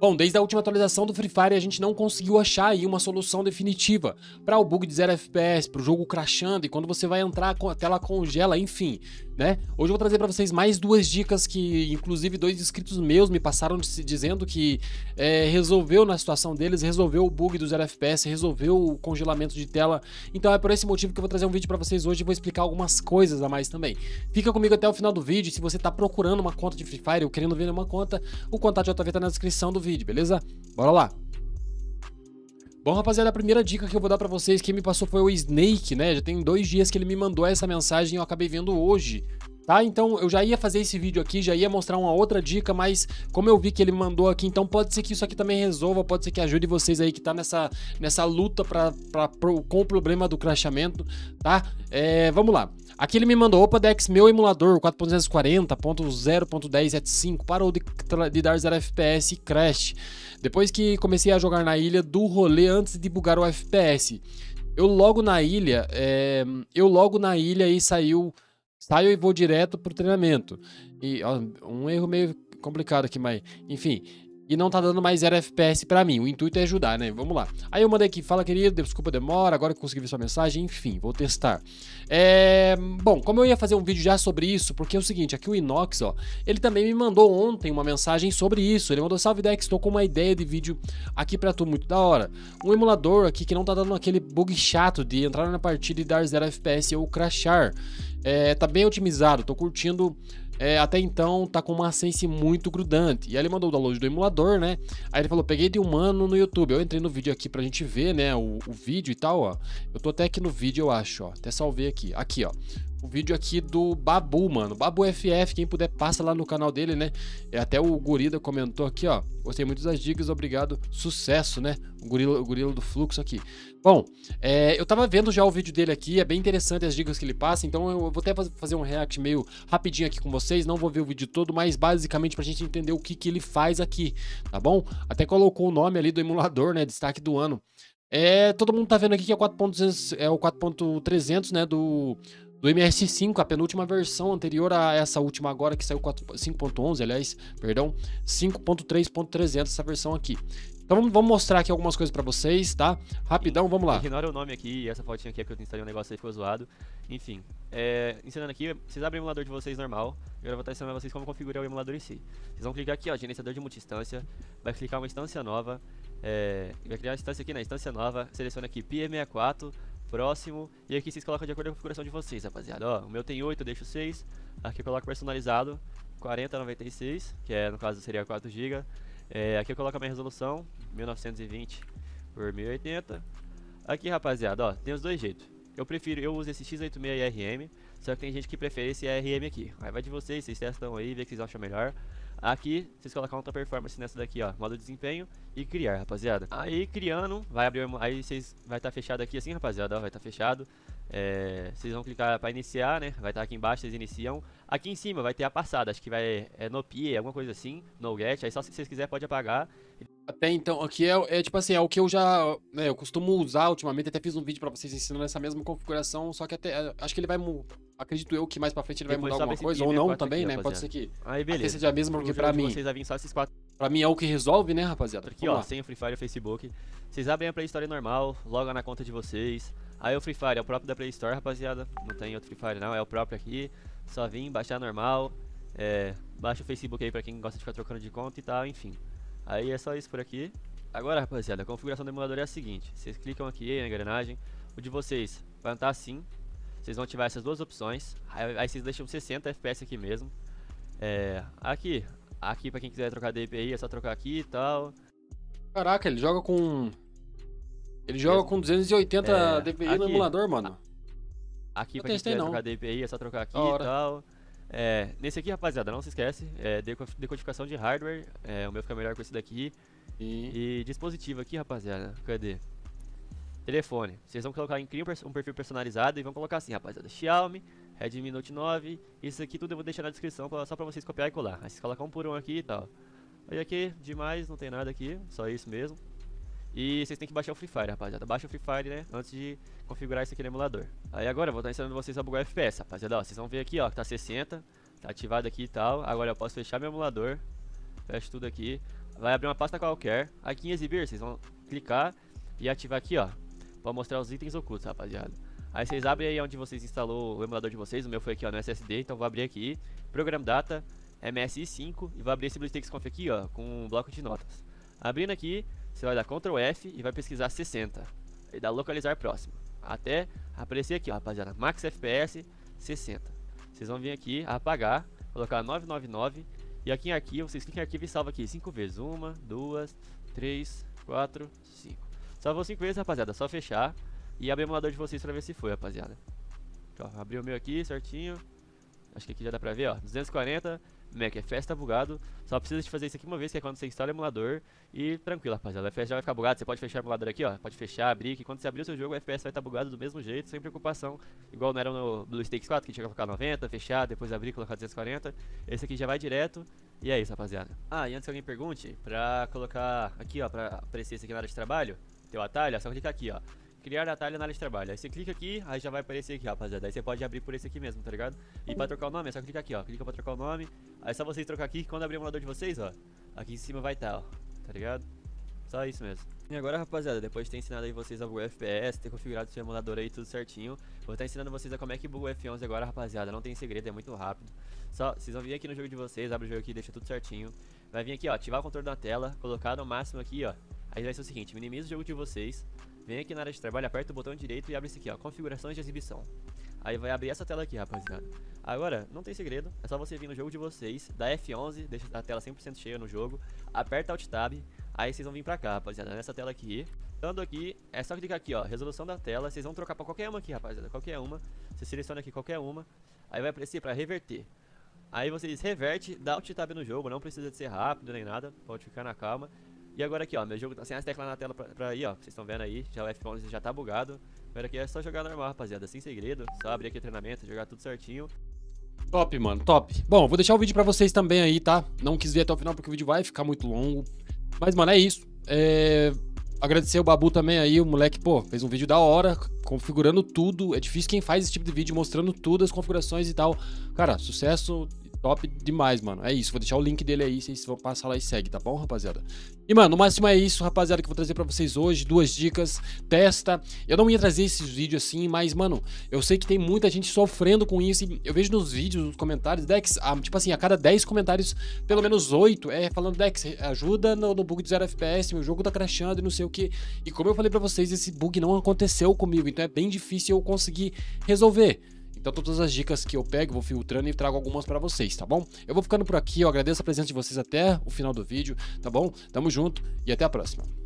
Bom, desde a última atualização do Free Fire a gente não conseguiu achar aí uma solução definitiva para o bug de 0 FPS, para o jogo crashando e quando você vai entrar a tela congela, enfim. Né? Hoje eu vou trazer para vocês mais duas dicas que, inclusive, dois inscritos meus me passaram dizendo que é, resolveu na situação deles, resolveu o bug dos FPS, resolveu o congelamento de tela. Então é por esse motivo que eu vou trazer um vídeo para vocês hoje e vou explicar algumas coisas a mais também. Fica comigo até o final do vídeo. Se você tá procurando uma conta de Free Fire ou querendo vender uma conta, o contato já tá, tá na descrição do vídeo, beleza? Bora lá! Bom, rapaziada, a primeira dica que eu vou dar pra vocês, quem me passou foi o Snake, né? Já tem dois dias que ele me mandou essa mensagem e eu acabei vendo hoje tá? Então eu já ia fazer esse vídeo aqui, já ia mostrar uma outra dica, mas como eu vi que ele mandou aqui, então pode ser que isso aqui também resolva, pode ser que ajude vocês aí que tá nessa, nessa luta pra, pra, pro, com o problema do crashamento, tá? É, vamos lá. Aqui ele me mandou, opa Dex, meu emulador 4.240.0.1075 parou de, de dar 0 FPS e crash. Depois que comecei a jogar na ilha do rolê antes de bugar o FPS. Eu logo na ilha, é, eu logo na ilha e saiu saio e vou direto pro treinamento. E ó, um erro meio complicado aqui, mas enfim, e não tá dando mais 0 FPS para mim. O intuito é ajudar, né? Vamos lá. Aí eu mandei aqui, fala querido, desculpa a demora, agora que consegui ver sua mensagem, enfim, vou testar. É... Bom, como eu ia fazer um vídeo já sobre isso, porque é o seguinte, aqui o Inox, ó, ele também me mandou ontem uma mensagem sobre isso. Ele mandou, salve Dex, estou com uma ideia de vídeo aqui para tu, muito da hora. Um emulador aqui que não tá dando aquele bug chato de entrar na partida e dar 0 FPS ou crashar. É, tá bem otimizado, tô curtindo é, até então tá com uma sense muito grudante. E aí ele mandou o download do emulador, né? Aí ele falou: peguei de humano no YouTube. Eu entrei no vídeo aqui pra gente ver, né? O, o vídeo e tal, ó. Eu tô até aqui no vídeo, eu acho, ó. Até salvei aqui. Aqui, ó o vídeo aqui do Babu, mano. Babu FF, quem puder passa lá no canal dele, né? É, até o Gorila comentou aqui, ó. Gostei muito das dicas, obrigado. Sucesso, né? O gorila, o gorila do fluxo aqui. Bom, é, eu tava vendo já o vídeo dele aqui, é bem interessante as dicas que ele passa, então eu vou até fazer um react meio rapidinho aqui com vocês, não vou ver o vídeo todo, mas basicamente pra gente entender o que, que ele faz aqui, tá bom? Até colocou o nome ali do emulador, né? Destaque do ano. É, todo mundo tá vendo aqui que é, 4. é o 4.300, né, do, do ms 5 a penúltima versão anterior a essa última agora que saiu 5.11, aliás, perdão, 5.3.300 essa versão aqui. Então vamos mostrar aqui algumas coisas para vocês, tá? Rapidão, vamos lá. Ignora o nome aqui, essa fotinha aqui é que eu instalei um negócio aí ficou zoado. Enfim, é, ensinando aqui, vocês abrem o emulador de vocês normal. Eu agora vou estar ensinando a vocês como configurar o emulador em si. Vocês vão clicar aqui, ó, gerenciador de multistância, vai clicar uma instância nova, é, vai criar uma instância aqui na né, instância nova, seleciona aqui PI64, próximo. E aqui vocês colocam de acordo com a configuração de vocês, rapaziada. Ó, o meu tem 8, eu deixo 6. Aqui eu coloco personalizado, 4096, que é, no caso seria 4 GB. É, aqui eu coloco a minha resolução, 1920 por 1080. Aqui, rapaziada, ó, tem os dois jeitos. Eu prefiro, eu uso esse X86 RM, só que tem gente que prefere esse RM aqui. Aí vai de vocês, vocês testam aí, vê o que vocês acham melhor. Aqui, vocês colocam outra performance nessa daqui, ó, modo desempenho e criar, rapaziada. Aí criando, vai abrir, aí vocês vai estar tá fechado aqui assim, rapaziada, ó, vai estar tá fechado. É, vocês vão clicar para iniciar, né? Vai estar tá aqui embaixo, vocês iniciam. Aqui em cima vai ter a passada, acho que vai é no PIE, alguma coisa assim, no get, aí só se vocês quiserem pode apagar. Até então, aqui é, é, tipo assim, é o que eu já, né, eu costumo usar ultimamente, até fiz um vídeo para vocês ensinando essa mesma configuração, só que até, é, acho que ele vai acredito eu que mais pra frente ele Depois né, né? vai mudar alguma coisa, ou não também, aqui, né? Rapaziada. Pode ser que. Aí, beleza. Seja a mesma, porque pra mim. Vocês só esses quatro. Pra mim é o que resolve, né, rapaziada? Aqui, Vamos ó, lá. sem o Free Fire e o Facebook. Vocês abrem a Play Store normal, logo na conta de vocês. Aí o Free Fire é o próprio da Play Store, rapaziada. Não tem outro Free Fire, não. É o próprio aqui. Só vim, baixar normal. É, baixa o Facebook aí pra quem gosta de ficar trocando de conta e tal, enfim. Aí é só isso por aqui. Agora, rapaziada, a configuração do emulador é a seguinte. Vocês clicam aqui na engrenagem. O de vocês vai estar assim, vocês vão ativar essas duas opções. Aí, aí vocês deixam 60 FPS aqui mesmo. É, aqui. Aqui pra quem quiser trocar DPI é só trocar aqui e tal. Caraca, ele joga com... Ele joga com 280 é, DPI aqui, no emulador, mano. Aqui não pra quem quiser não. trocar DPI é só trocar aqui e tal. É, nesse aqui, rapaziada, não se esquece, é decodificação de hardware, é, o meu fica melhor com esse daqui. E dispositivo aqui, rapaziada, cadê? Telefone. Vocês vão colocar em cria um perfil personalizado e vão colocar assim, rapaziada, Xiaomi, Redmi Note 9, isso aqui tudo eu vou deixar na descrição só pra vocês copiar e colar. Aí vocês colocam um por um aqui e tal. Aí aqui, demais, não tem nada aqui, só isso mesmo. E vocês têm que baixar o Free Fire, rapaziada. Baixa o Free Fire, né? Antes de configurar isso aqui no emulador. Aí agora eu vou estar ensinando vocês a bugar o FPS, rapaziada. Ó, vocês vão ver aqui, ó, que tá 60. Tá ativado aqui e tal. Agora eu posso fechar meu emulador. Fecho tudo aqui. Vai abrir uma pasta qualquer. Aqui em exibir, vocês vão clicar e ativar aqui, ó pra mostrar os itens ocultos, rapaziada. Aí vocês abrem aí onde vocês instalou o emulador de vocês, o meu foi aqui ó, no SSD, então vou abrir aqui, Program Data, MSI5, e vou abrir esse BlueTextConf aqui ó, com um bloco de notas. Abrindo aqui, você vai dar Ctrl F e vai pesquisar 60, e dá localizar próximo, até aparecer aqui ó, rapaziada, Max FPS 60. Vocês vão vir aqui, apagar, colocar 999, e aqui em arquivo, vocês clicam em arquivo e salva aqui 5 vezes, 1, 2, 3, 4, 5. Só vou 5 vezes, rapaziada. Só fechar e abrir o emulador de vocês pra ver se foi, rapaziada. Então, ó, abri o meu aqui certinho. Acho que aqui já dá pra ver, ó. 240, Mac é FS tá bugado. Só precisa de fazer isso aqui uma vez, que é quando você instala o emulador. E tranquilo, rapaziada. O FPS já vai ficar bugado. Você pode fechar o emulador aqui, ó. Pode fechar, abrir. Que quando você abrir o seu jogo, o FPS vai estar tá bugado do mesmo jeito, sem preocupação. Igual não era no BlueStakes 4, que tinha que colocar 90, fechar, depois abrir, colocar 240. Esse aqui já vai direto. E é isso, rapaziada. Ah, e antes que alguém pergunte, pra colocar aqui, ó, pra aparecer esse aqui na área de trabalho, teu atalho, é só clicar aqui, ó. Criar atalho na área de trabalho. Aí você clica aqui, aí já vai aparecer aqui, rapaziada. Aí você pode abrir por esse aqui mesmo, tá ligado? E pra trocar o nome, é só clicar aqui, ó. Clica pra trocar o nome. Aí é só vocês trocar aqui, quando abrir o emulador de vocês, ó. Aqui em cima vai estar, tá, ó. Tá ligado? Só isso mesmo. E agora, rapaziada, depois de ter ensinado aí vocês a bugar o FPS, ter configurado seu emulador aí tudo certinho, vou estar tá ensinando vocês a como é que buga o F11 agora, rapaziada. Não tem segredo, é muito rápido. Só, vocês vão vir aqui no jogo de vocês, abre o jogo aqui, deixa tudo certinho. Vai vir aqui, ó, ativar o controle da tela, colocar no máximo aqui, ó, Aí vai ser o seguinte, minimiza o jogo de vocês, vem aqui na área de trabalho, aperta o botão direito e abre isso aqui, ó, configurações de exibição. Aí vai abrir essa tela aqui, rapaziada. Agora, não tem segredo, é só você vir no jogo de vocês, dá F11, deixa a tela 100% cheia no jogo, aperta Alt Tab, aí vocês vão vir pra cá, rapaziada, nessa tela aqui. Dando aqui, é só clicar aqui, ó, resolução da tela, vocês vão trocar pra qualquer uma aqui, rapaziada, qualquer uma. Você seleciona aqui qualquer uma, aí vai aparecer pra reverter. Aí vocês reverte, dá Alt Tab no jogo, não precisa de ser rápido nem nada, pode ficar na calma. E agora aqui, ó, meu jogo tá sem as teclas na tela pra, pra ir, ó. Vocês estão vendo aí, já o F11 já tá bugado. Agora aqui é só jogar normal, rapaziada, sem segredo. Só abrir aqui o treinamento, jogar tudo certinho. Top, mano, top. Bom, vou deixar o vídeo pra vocês também aí, tá? Não quis ver até o final porque o vídeo vai ficar muito longo. Mas, mano, é isso. É... Agradecer o Babu também aí, o moleque, pô, fez um vídeo da hora, configurando tudo. É difícil quem faz esse tipo de vídeo, mostrando tudo, as configurações e tal. Cara, sucesso Top demais, mano. É isso. Vou deixar o link dele aí, vocês vão passar lá e segue, tá bom, rapaziada? E, mano, no máximo é isso, rapaziada, que eu vou trazer pra vocês hoje. Duas dicas, testa. Eu não ia trazer esses vídeos assim, mas, mano, eu sei que tem muita gente sofrendo com isso. E eu vejo nos vídeos, nos comentários, Dex, tipo assim, a cada 10 comentários, pelo menos 8 é falando, Dex, ajuda no, no bug de 0 FPS, meu jogo tá crashando e não sei o que. E como eu falei pra vocês, esse bug não aconteceu comigo, então é bem difícil eu conseguir resolver. Então todas as dicas que eu pego, vou filtrando e trago algumas para vocês, tá bom? Eu vou ficando por aqui, eu agradeço a presença de vocês até o final do vídeo, tá bom? Tamo junto e até a próxima.